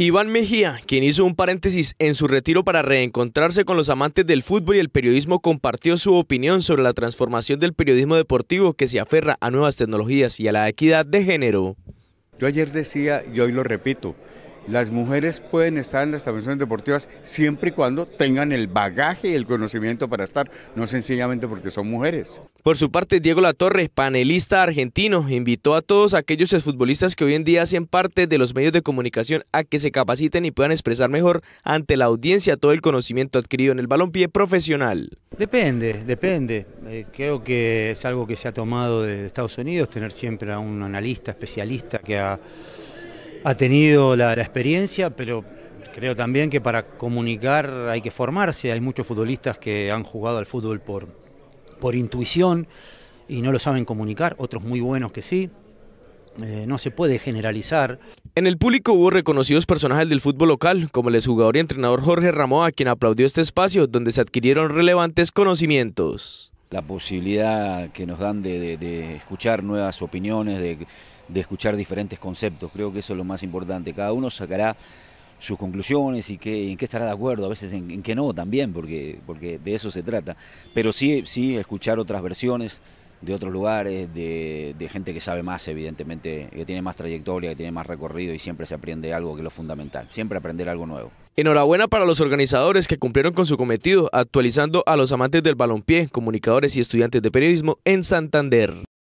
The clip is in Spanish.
Iván Mejía, quien hizo un paréntesis en su retiro para reencontrarse con los amantes del fútbol y el periodismo, compartió su opinión sobre la transformación del periodismo deportivo que se aferra a nuevas tecnologías y a la equidad de género. Yo ayer decía y hoy lo repito, las mujeres pueden estar en las estaciones deportivas siempre y cuando tengan el bagaje y el conocimiento para estar, no sencillamente porque son mujeres. Por su parte, Diego Latorre, panelista argentino, invitó a todos aquellos futbolistas que hoy en día hacen parte de los medios de comunicación a que se capaciten y puedan expresar mejor ante la audiencia todo el conocimiento adquirido en el balompié profesional. Depende, depende. Eh, creo que es algo que se ha tomado de Estados Unidos, tener siempre a un analista especialista que ha ha tenido la, experiencia, pero creo también que para comunicar hay que formarse. Hay muchos futbolistas que han jugado al fútbol por, por intuición y no lo saben comunicar, otros muy buenos que sí. Eh, no se puede generalizar. En el público hubo reconocidos personajes del fútbol local, como el exjugador y entrenador Jorge Ramoa, quien aplaudió este espacio donde se adquirieron relevantes conocimientos la posibilidad que nos dan de, escuchar nuevas opiniones, de, escuchar diferentes conceptos. Creo que eso es lo más importante. Cada uno sacará sus conclusiones y en qué estará de acuerdo, a veces en, en qué no también, porque, porque de eso se trata. Pero sí, sí escuchar otras versiones, de otros lugares, de, gente que sabe más, evidentemente, que tiene más trayectoria, que tiene más recorrido y siempre se aprende algo que es lo fundamental, siempre aprender algo nuevo. Enhorabuena para los organizadores que cumplieron con su cometido, actualizando a los amantes del balompié, comunicadores y estudiantes de periodismo en Santander.